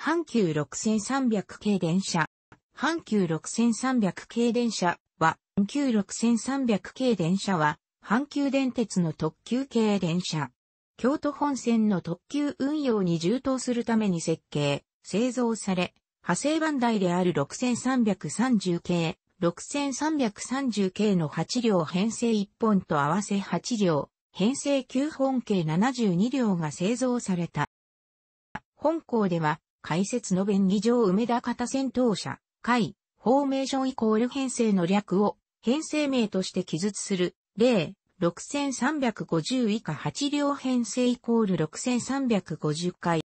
阪急6300系電車。阪急6300系電車は、阪急6300系電車は、阪急電鉄の特急系電車。京都本線の特急運用に充当するために設計、製造され、派生番台である6330系、6330系の8両編成1本と合わせ8両、編成9本計72両が製造された。本校では、解説の便宜上梅田型戦闘車、会、フォーメーションイコール編成の略を、編成名として記述する、例、6350以下8両編成イコール6350回。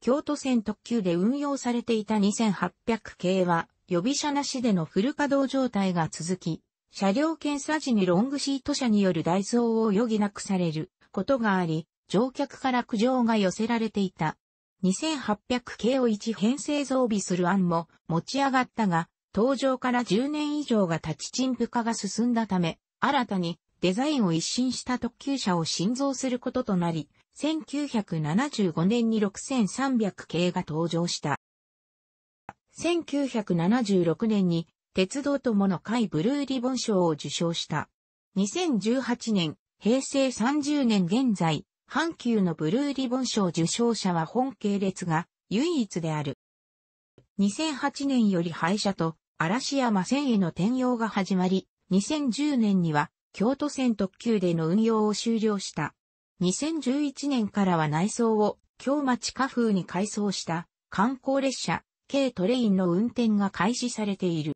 京都線特急で運用されていた2800系は、予備車なしでのフル稼働状態が続き、車両検査時にロングシート車による代走を余儀なくされることがあり、乗客から苦情が寄せられていた。2800系を1編成増備する案も持ち上がったが、登場から10年以上が立ち陳腐化が進んだため、新たにデザインを一新した特急車を新造することとなり、1975年に6300系が登場した。1976年に鉄道友の会ブルーリボン賞を受賞した。2018年、平成30年現在、阪急のブルーリボン賞受賞者は本系列が唯一である。2008年より廃車と嵐山線への転用が始まり、2010年には京都線特急での運用を終了した。2011年からは内装を京町花風に改装した観光列車、軽トレインの運転が開始されている。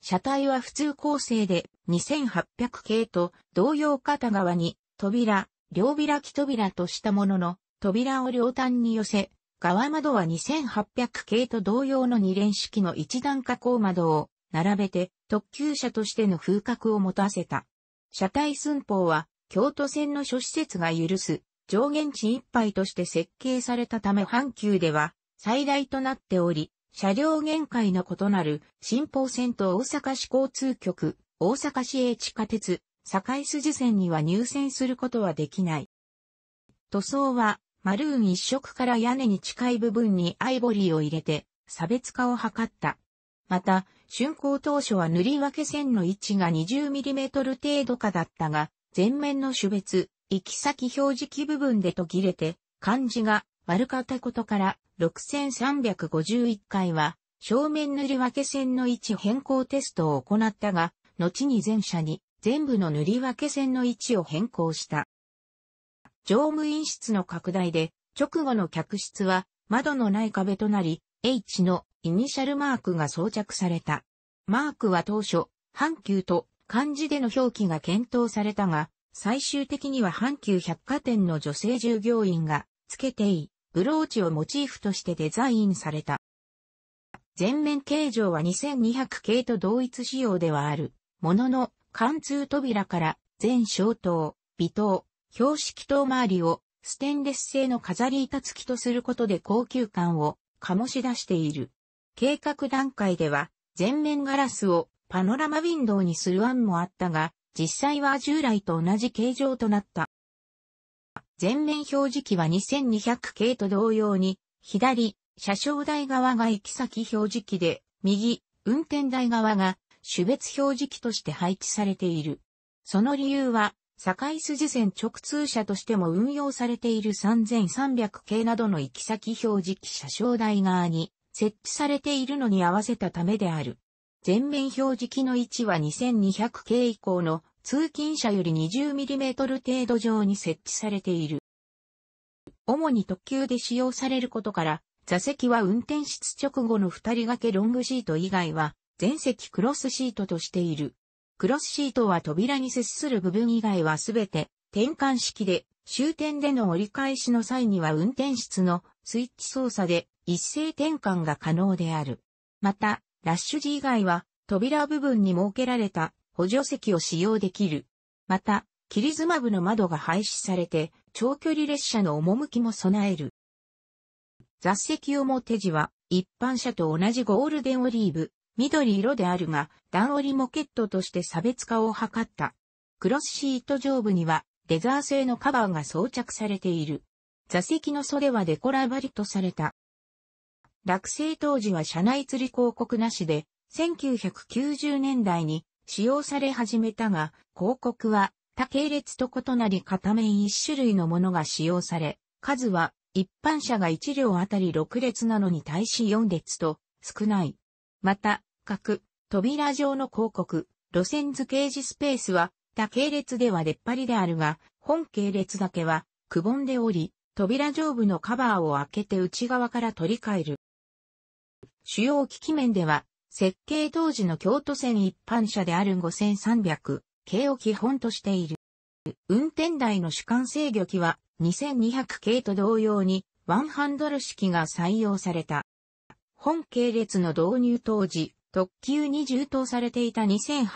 車体は普通構成で2800系と同様片側に扉、両開き扉としたものの、扉を両端に寄せ、側窓は2800系と同様の二連式の一段加工窓を並べて特急車としての風格を持たせた。車体寸法は京都線の諸施設が許す上限値いっぱいとして設計されたため阪急では最大となっており、車両限界の異なる新宝線と大阪市交通局、大阪市営地下鉄、堺筋線には入線することはできない。塗装は、マルーン一色から屋根に近い部分にアイボリーを入れて、差別化を図った。また、竣工当初は塗り分け線の位置が 20mm 程度かだったが、前面の種別、行き先表示器部分で途切れて、漢字が悪かったことから、6351回は、正面塗り分け線の位置変更テストを行ったが、後に全者に全部の塗り分け線の位置を変更した。乗務員室の拡大で、直後の客室は窓のない壁となり、H のイニシャルマークが装着された。マークは当初、阪急と漢字での表記が検討されたが、最終的には阪急百貨店の女性従業員が、つけていい、ブローチをモチーフとしてデザインされた。全面形状は2200系と同一仕様ではある。ものの、貫通扉から全小灯、微灯、標識灯周りをステンレス製の飾り板付きとすることで高級感を醸し出している。計画段階では全面ガラスをパノラマウィンドウにする案もあったが、実際は従来と同じ形状となった。全面表示器は2200系と同様に、左、車掌台側が行き先表示器で、右、運転台側が種別表示器として配置されている。その理由は、境筋線直通車としても運用されている3300系などの行き先表示器車掌台側に設置されているのに合わせたためである。全面表示器の位置は2200系以降の通勤車より 20mm 程度上に設置されている。主に特急で使用されることから、座席は運転室直後の二人掛けロングシート以外は全席クロスシートとしている。クロスシートは扉に接する部分以外はすべて転換式で、終点での折り返しの際には運転室のスイッチ操作で一斉転換が可能である。また、ラッシュ時以外は扉部分に設けられた補助席を使用できる。また、キリズマブの窓が廃止されて、長距離列車の趣も備える。座席表示は一般車と同じゴールデンオリーブ緑色であるが、段折りモケットとして差別化を図った。クロスシート上部には、レザー製のカバーが装着されている。座席の袖はデコラバリとされた。落成当時は車内釣り広告なしで、1990年代に使用され始めたが、広告は他系列と異なり片面一種類のものが使用され、数は一般車が1両あたり6列なのに対し4列と少ない。また、各、扉状の広告、路線図形示スペースは、他系列では出っ張りであるが、本系列だけは、くぼんでおり、扉上部のカバーを開けて内側から取り替える。主要機器面では、設計当時の京都線一般車である5300系を基本としている。運転台の主管制御機は2200系と同様にワンハンドル式が採用された。本系列の導入当時、特急に充当されていた2800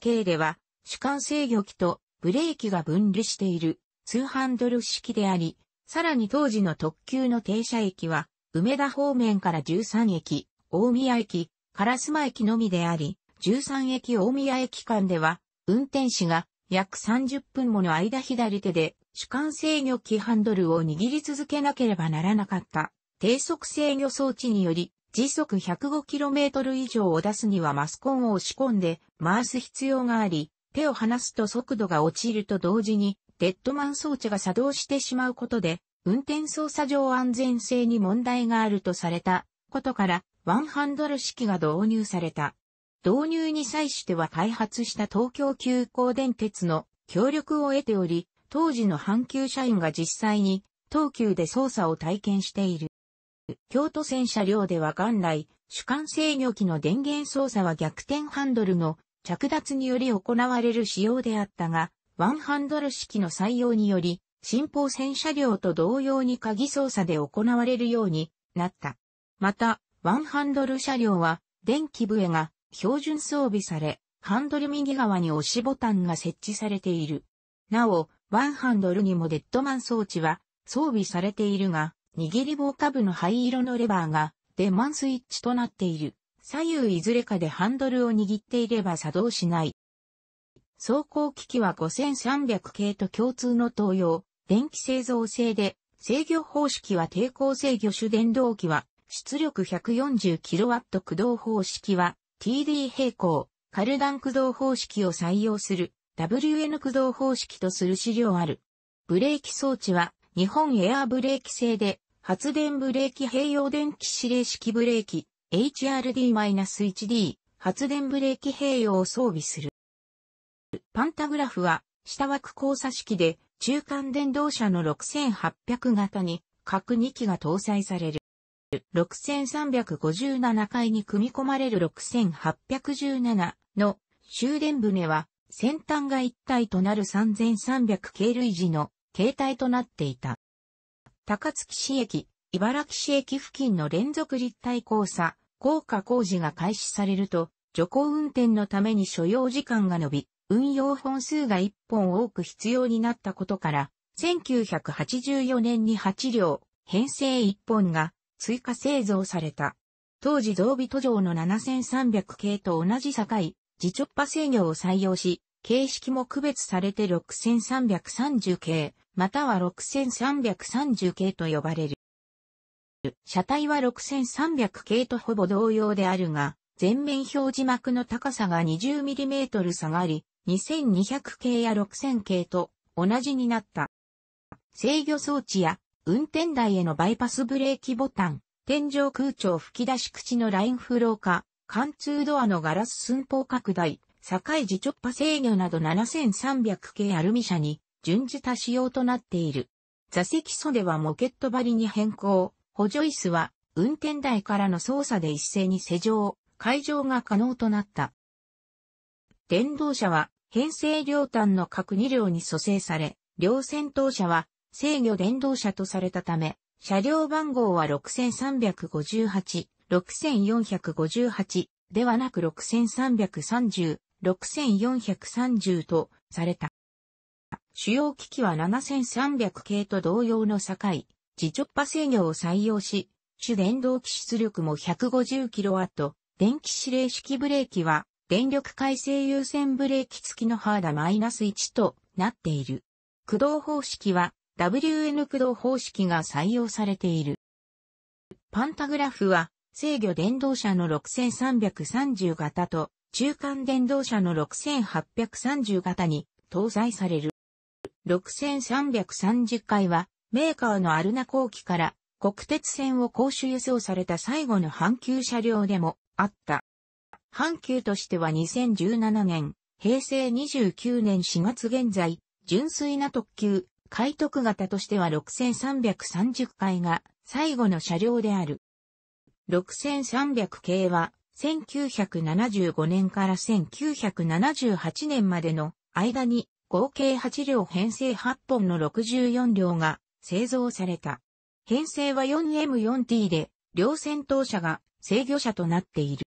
系では、主管制御機とブレーキが分離している、通ハンドル式であり、さらに当時の特急の停車駅は、梅田方面から13駅、大宮駅、烏丸駅のみであり、13駅大宮駅間では、運転士が約30分もの間左手で主管制御機ハンドルを握り続けなければならなかった。低速制御装置により、時速 105km 以上を出すにはマスコンを押し込んで回す必要があり、手を離すと速度が落ちると同時に、デッドマン装置が作動してしまうことで、運転操作上安全性に問題があるとされたことから、ワンハンドル式が導入された。導入に際しては開発した東京急行電鉄の協力を得ており、当時の阪急社員が実際に東急で操作を体験している。京都線車両では元来、主管制御機の電源操作は逆転ハンドルの着脱により行われる仕様であったが、ワンハンドル式の採用により、新方線車両と同様に鍵操作で行われるようになった。また、ワンハンドル車両は、電気笛が標準装備され、ハンドル右側に押しボタンが設置されている。なお、ワンハンドルにもデッドマン装置は装備されているが、握り棒下部の灰色のレバーが、デマンスイッチとなっている。左右いずれかでハンドルを握っていれば作動しない。走行機器は5300系と共通の東洋、電気製造製で、制御方式は抵抗制御主電動機は、出力 140kW 駆動方式は、TD 平行、カルダン駆動方式を採用する、WN 駆動方式とする資料ある。ブレーキ装置は、日本エアブレーキ製で、発電ブレーキ併用電気指令式ブレーキ、HRD-1D、発電ブレーキ併用を装備する。パンタグラフは、下枠交差式で、中間電動車の6800型に、各2機が搭載される。6357階に組み込まれる6817の終電船は先端が一体となる3300系類時の形態となっていた。高槻市駅、茨城市駅付近の連続立体交差、高架工事が開始されると、徐行運転のために所要時間が伸び、運用本数が1本多く必要になったことから、1984年に8両、編成1本が追加製造された。当時増備途上の7300系と同じ境、自直波制御を採用し、形式も区別されて6330系、または6330系と呼ばれる。車体は6300系とほぼ同様であるが、前面表示幕の高さが 20mm 下がり、2200系や6000系と同じになった。制御装置や運転台へのバイパスブレーキボタン、天井空調吹き出し口のラインフロー化、貫通ドアのガラス寸法拡大、堺寺直派制御など7300系アルミ車に順次多仕様となっている。座席袖はモケット張りに変更、補助椅子は運転台からの操作で一斉に施錠、解錠が可能となった。電動車は編成両端の各2両に蘇生され、両先頭車は制御電動車とされたため、車両番号は6358、6458ではなく6330、6430とされた。主要機器は7300系と同様の境、自直波制御を採用し、主電動機出力も 150kW、電気指令式ブレーキは、電力回生優先ブレーキ付きのハーダ -1 となっている。駆動方式は、WN 駆動方式が採用されている。パンタグラフは、制御電動車の6330型と中間電動車の6830型に搭載される。6330回は、メーカーのアルナ後期から国鉄線を公衆輸送された最後の阪急車両でもあった。阪急としては2017年、平成29年4月現在、純粋な特急、快特型としては6330回が最後の車両である。6300系は1975年から1978年までの間に合計8両編成8本の64両が製造された。編成は 4M4T で、両戦闘車が制御車となっている。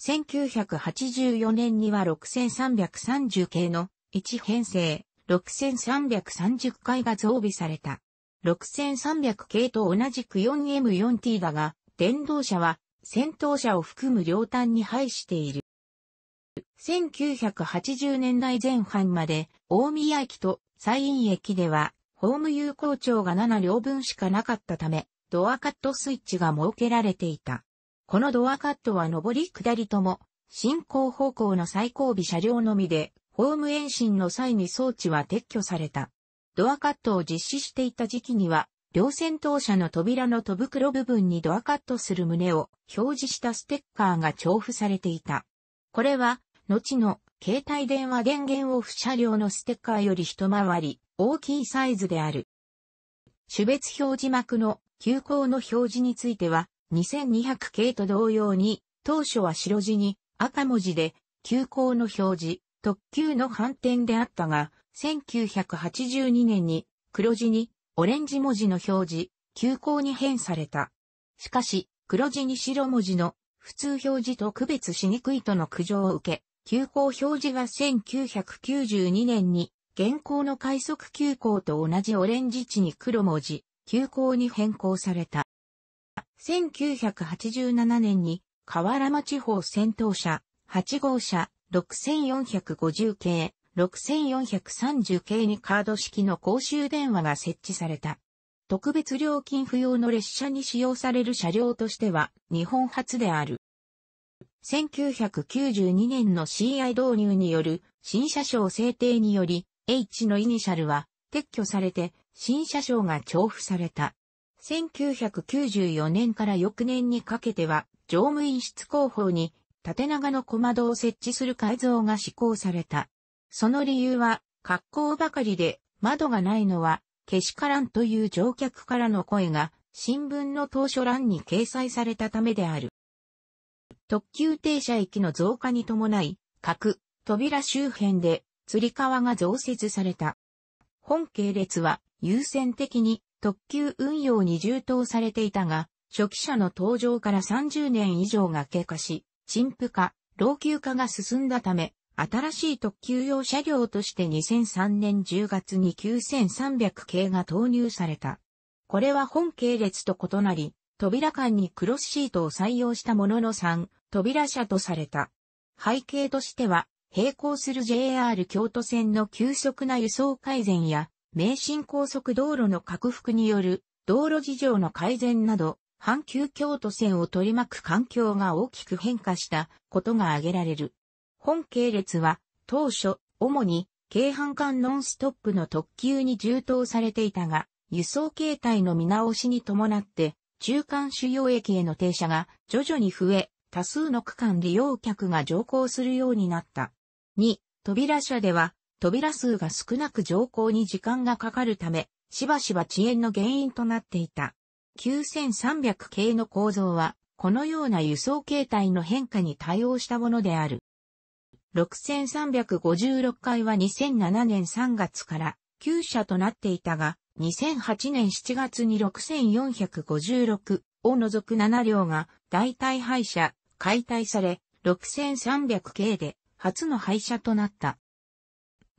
1984年には6330系の1編成6330回が増備された。6300系と同じく 4M4T だが、電動車は戦闘車を含む両端に配している。1980年代前半まで、大宮駅と西院駅では、ホーム有効長が7両分しかなかったため、ドアカットスイッチが設けられていた。このドアカットは上り下りとも、進行方向の最後尾車両のみで、ホーム延伸の際に装置は撤去された。ドアカットを実施していた時期には、両戦闘車の扉の戸袋部分にドアカットする旨を表示したステッカーが重複されていた。これは、後の携帯電話電源オフ車両のステッカーより一回り大きいサイズである。種別表示幕の急行の表示については、2200系と同様に、当初は白地に赤文字で、急行の表示、特急の反転であったが、1982年に黒地にオレンジ文字の表示、休校に変された。しかし、黒字に白文字の普通表示と区別しにくいとの苦情を受け、休校表示が1992年に現行の快速休校と同じオレンジ地に黒文字、休校に変更された。1987年に河原町方先頭車、8号車、6450系、6430系にカード式の公衆電話が設置された。特別料金不要の列車に使用される車両としては日本初である。1992年の CI 導入による新車掌制定により H のイニシャルは撤去されて新車掌が重付された。1994年から翌年にかけては乗務員室広報に縦長の小窓を設置する改造が施行された。その理由は、格好ばかりで窓がないのは、けしからんという乗客からの声が、新聞の当初欄に掲載されたためである。特急停車駅の増加に伴い、各扉周辺で、釣り革が増設された。本系列は優先的に特急運用に充当されていたが、初期者の登場から30年以上が経過し、陳腐化、老朽化が進んだため、新しい特急用車両として2003年10月に9300系が投入された。これは本系列と異なり、扉間にクロスシートを採用したものの3、扉車とされた。背景としては、並行する JR 京都線の急速な輸送改善や、名神高速道路の拡幅による道路事情の改善など、阪急京都線を取り巻く環境が大きく変化したことが挙げられる。本系列は、当初、主に、京阪間ノンストップの特急に充当されていたが、輸送形態の見直しに伴って、中間主要駅への停車が徐々に増え、多数の区間利用客が乗降するようになった。2、扉車では、扉数が少なく乗降に時間がかかるため、しばしば遅延の原因となっていた。9300系の構造は、このような輸送形態の変化に対応したものである。6356回は2007年3月から9社となっていたが、2008年7月に6456を除く7両が代替廃車、解体され、6300系で初の廃車となった。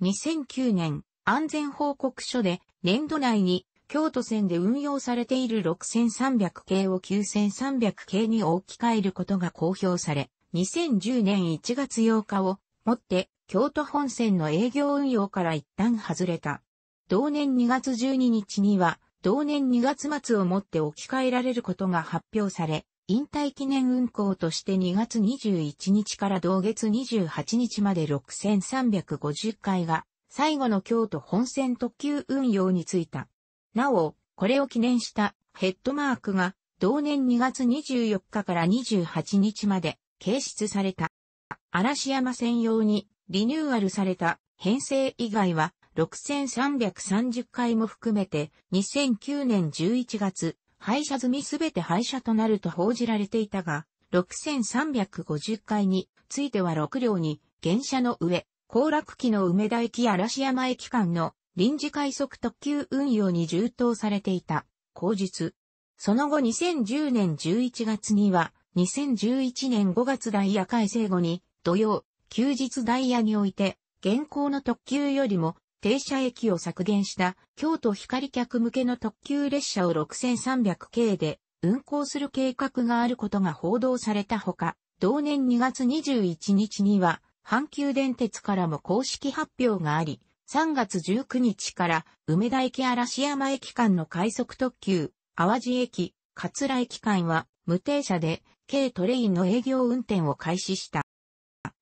2009年、安全報告書で年度内に京都線で運用されている6300系を9300系に置き換えることが公表され、2010年1月8日をもって、京都本線の営業運用から一旦外れた。同年2月12日には、同年2月末をもって置き換えられることが発表され、引退記念運行として2月21日から同月28日まで6350回が最後の京都本線特急運用についた。なお、これを記念したヘッドマークが同年2月24日から28日まで掲出された。嵐山専用にリニューアルされた編成以外は6330回も含めて2009年11月廃車済みすべて廃車となると報じられていたが6350回については6両に現車の上行楽機の梅田駅嵐山駅間の臨時快速特急運用に充当されていた。後日。その後2010年11月には、2011年5月ダイヤ改正後に、土曜、休日ダイヤにおいて、現行の特急よりも停車駅を削減した京都光客向けの特急列車を6300系で運行する計画があることが報道されたほか、同年2月21日には、阪急電鉄からも公式発表があり、3月19日から梅田駅嵐山駅間の快速特急、淡路駅、桂駅間は無停車で、軽トレインの営業運転を開始した。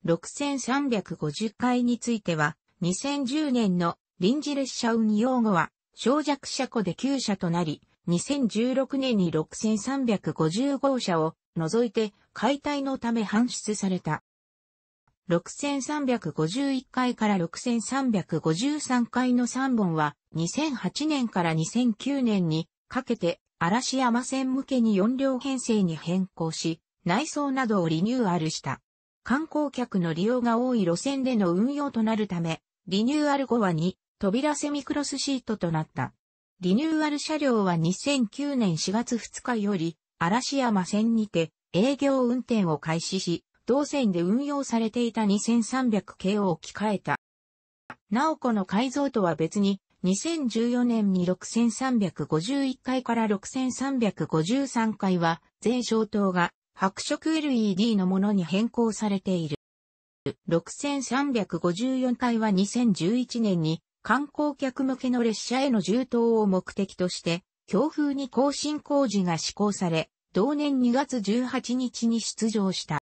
6350回については、2010年の臨時列車運用後は、小弱車庫で9社となり、2016年に6350号車を除いて解体のため搬出された。6351回から6353回の3本は2008年から2009年にかけて嵐山線向けに4両編成に変更し内装などをリニューアルした。観光客の利用が多い路線での運用となるため、リニューアル後は2、扉セミクロスシートとなった。リニューアル車両は2009年4月2日より、嵐山線にて営業運転を開始し、同線で運用されていた2300系を置き換えた。なおこの改造とは別に、2014年に6351回から6353回は、全消灯が白色 LED のものに変更されている。6354体は2011年に観光客向けの列車への充当を目的として、強風に更新工事が施行され、同年2月18日に出場した。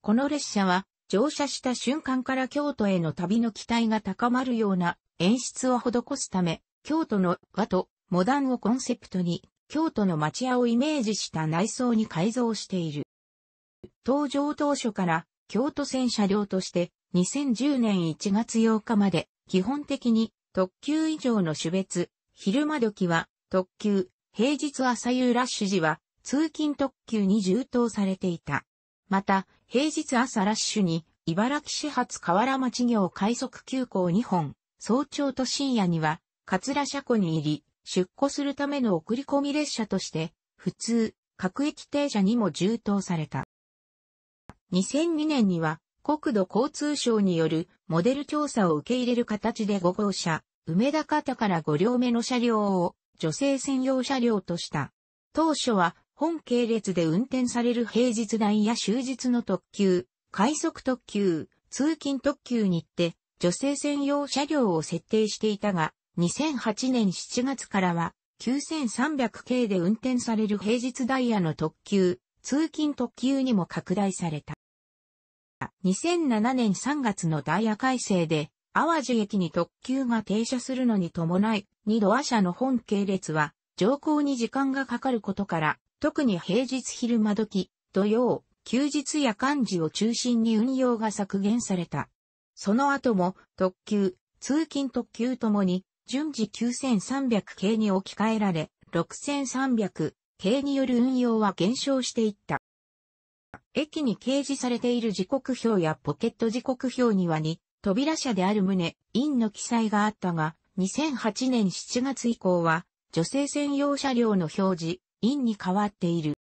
この列車は乗車した瞬間から京都への旅の期待が高まるような演出を施すため、京都の和とモダンをコンセプトに京都の町屋をイメージした内装に改造している。登場当初から京都線車両として2010年1月8日まで基本的に特急以上の種別、昼間時は特急、平日朝夕ラッシュ時は通勤特急に充当されていた。また、平日朝ラッシュに茨城市発河原町行快速急行2本、早朝と深夜には、桂車庫に入り、出庫するための送り込み列車として、普通、各駅停車にも充当された。2002年には、国土交通省によるモデル調査を受け入れる形で5号車、梅田方から5両目の車両を女性専用車両とした。当初は本系列で運転される平日代や終日の特急、快速特急、通勤特急に行って女性専用車両を設定していたが、2008年7月からは、9300系で運転される平日ダイヤの特急、通勤特急にも拡大された。2007年3月のダイヤ改正で、淡路駅に特急が停車するのに伴い、2度和車の本系列は、乗降に時間がかかることから、特に平日昼間時、土曜、休日や間時を中心に運用が削減された。その後も、特急、通勤特急ともに、順次9300系に置き換えられ、6300系による運用は減少していった。駅に掲示されている時刻表やポケット時刻表にはに、扉車である旨、院の記載があったが、2008年7月以降は、女性専用車両の表示、院に変わっている。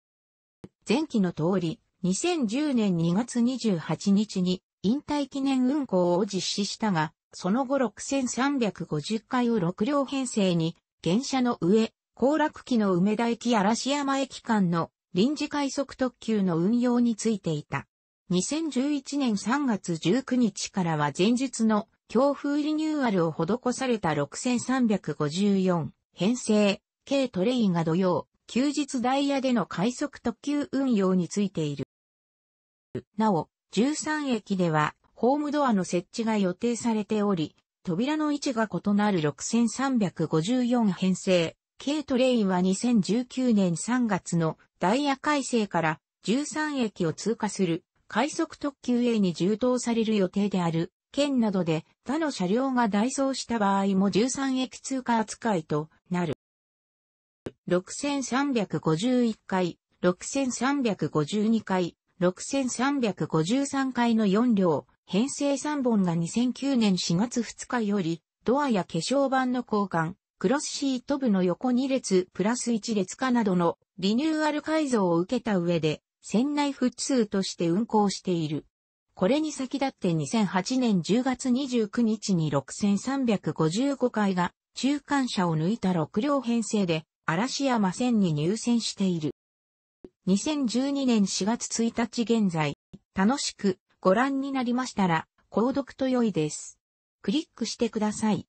前期の通り、2010年2月28日に、引退記念運行を実施したが、その後6350回を6両編成に、現車の上、行楽期の梅田駅嵐山駅間の臨時快速特急の運用についていた。2011年3月19日からは前日の強風リニューアルを施された6354編成、軽トレインが土曜、休日ダイヤでの快速特急運用についている。なお、13駅ではホームドアの設置が予定されており、扉の位置が異なる6354編成、軽トレインは2019年3月のダイヤ改正から13駅を通過する快速特急 A に充当される予定である。県などで他の車両が代走した場合も13駅通過扱いとなる。6351回、6352回、6353回の4両、編成3本が2009年4月2日より、ドアや化粧板の交換、クロスシート部の横2列プラス1列化などのリニューアル改造を受けた上で、船内普通として運行している。これに先立って2008年10月29日に6355回が中間車を抜いた6両編成で嵐山線に入線している。2012年4月1日現在、楽しくご覧になりましたら、購読と良いです。クリックしてください。